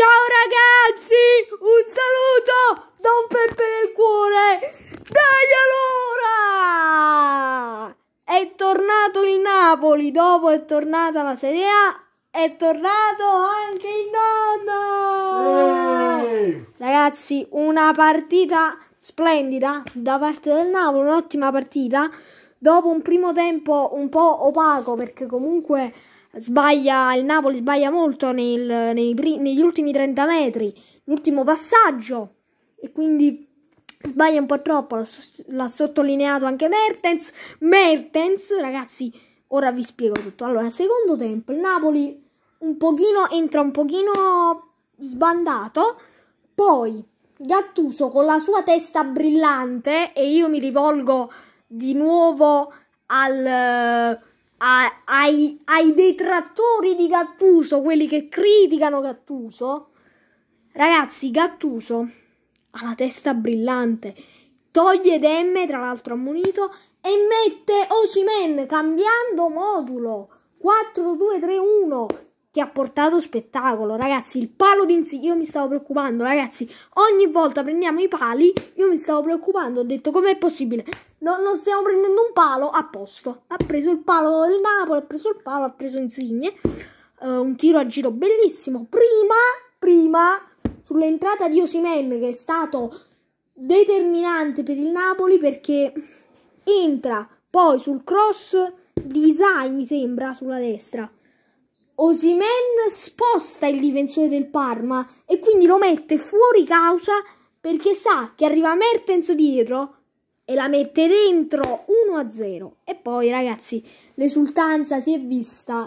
Ciao ragazzi, un saluto da un Peppe nel cuore. Dai allora! È tornato il Napoli, dopo è tornata la Serie A, è tornato anche il nonno. Ehi. Ragazzi, una partita splendida da parte del Napoli, un'ottima partita. Dopo un primo tempo un po' opaco perché comunque sbaglia, il Napoli sbaglia molto nel, nei, negli ultimi 30 metri, l'ultimo passaggio e quindi sbaglia un po' troppo, l'ha sottolineato anche Mertens. Mertens, ragazzi, ora vi spiego tutto. Allora, secondo tempo il Napoli un pochino entra un pochino sbandato, poi Gattuso con la sua testa brillante e io mi rivolgo di nuovo al, a, ai, ai detrattori di Gattuso, quelli che criticano Gattuso, ragazzi, Gattuso ha la testa brillante, toglie Demme, tra l'altro ammonito, e mette Osimen cambiando modulo 4-2-3-1 che ha portato spettacolo, ragazzi. Il palo d'Insigne, io mi stavo preoccupando, ragazzi. Ogni volta prendiamo i pali, io mi stavo preoccupando. Ho detto, com'è possibile? No, non stiamo prendendo un palo a posto. Ha preso il palo del Napoli, ha preso il palo, ha preso Insigne. Uh, un tiro a giro bellissimo. Prima, prima, sull'entrata di Osimen, che è stato determinante per il Napoli perché entra poi sul cross di Isai, mi sembra, sulla destra Osimen sposta il difensore del Parma e quindi lo mette fuori causa perché sa che arriva Mertens dietro e la mette dentro 1-0. E poi ragazzi, l'esultanza si è vista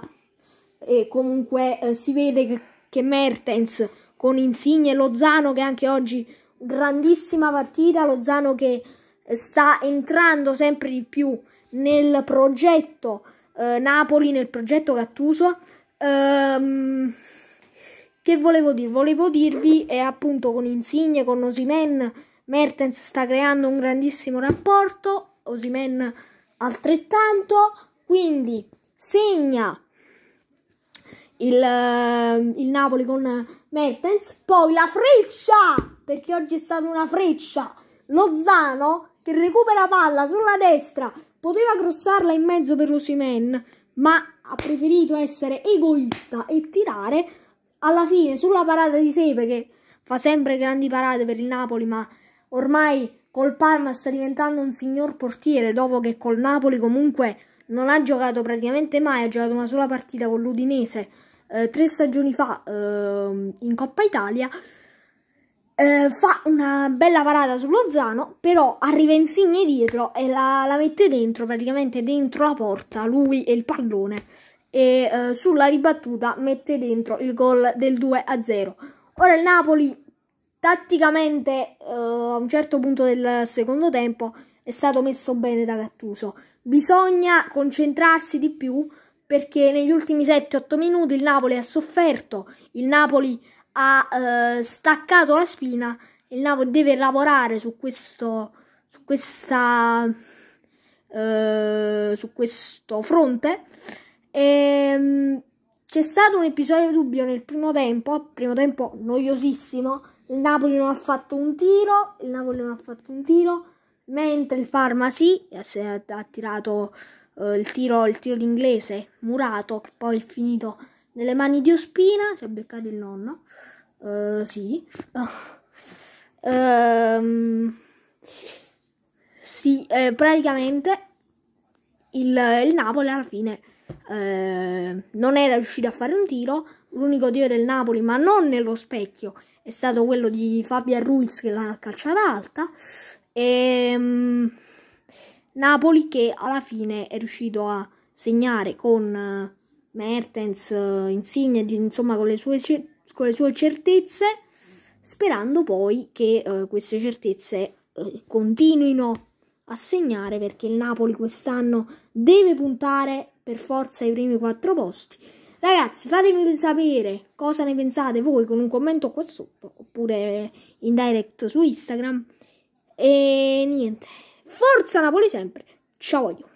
e comunque eh, si vede che, che Mertens con Insigne e Lozano che anche oggi grandissima partita, Lozano che eh, sta entrando sempre di più nel progetto eh, Napoli, nel progetto Cattuso Um, che volevo dire? Volevo dirvi è appunto con Insigne, con Osimen, Mertens sta creando un grandissimo rapporto, Osimen altrettanto, quindi segna il, eh, il Napoli con Mertens, poi la freccia, perché oggi è stata una freccia, Lozano che recupera palla sulla destra, poteva crossarla in mezzo per Osimen, ma ha preferito essere egoista e tirare alla fine sulla parata di Sepe che fa sempre grandi parate per il Napoli ma ormai col Parma sta diventando un signor portiere dopo che col Napoli comunque non ha giocato praticamente mai, ha giocato una sola partita con l'Udinese eh, tre stagioni fa eh, in Coppa Italia eh, fa una bella parata su Lozano, però arriva Insigne dietro e la, la, mette dentro, praticamente dentro la porta, lui e il pallone, e eh, sulla ribattuta mette dentro il gol del 2-0. Ora il Napoli tatticamente eh, a un certo punto del secondo tempo è stato messo bene da Gattuso. Bisogna concentrarsi di più perché negli ultimi 7-8 minuti il Napoli ha sofferto, il Napoli ha eh, staccato la spina il Napoli deve lavorare su questo su questa eh, su questo fronte e, ehm, c'è stato un episodio dubbio nel primo tempo primo tempo noiosissimo il Napoli non ha fatto un tiro il Napoli non ha fatto un tiro mentre il Parma sì ha tirato eh, il tiro il tiro d'inglese murato che poi è finito nelle mani di Ospina si è beccato il nonno. Uh, sì. Oh. Um, sì, eh, praticamente il, il, Napoli alla fine eh, non era riuscito a fare un tiro. L'unico tiro del Napoli, ma non nello specchio, è stato quello di Fabia Ruiz che l'ha calciata alta. E, um, Napoli che alla fine è riuscito a segnare con eh, Mertens, eh, Insigne, insomma con le sue, con le sue certezze, sperando poi che eh, queste certezze eh, continuino a segnare perché il Napoli quest'anno deve puntare per forza ai primi quattro posti. Ragazzi, fatemi sapere cosa ne pensate voi con un commento qua sotto oppure in direct su Instagram. E niente, forza Napoli sempre. Ciao. voglio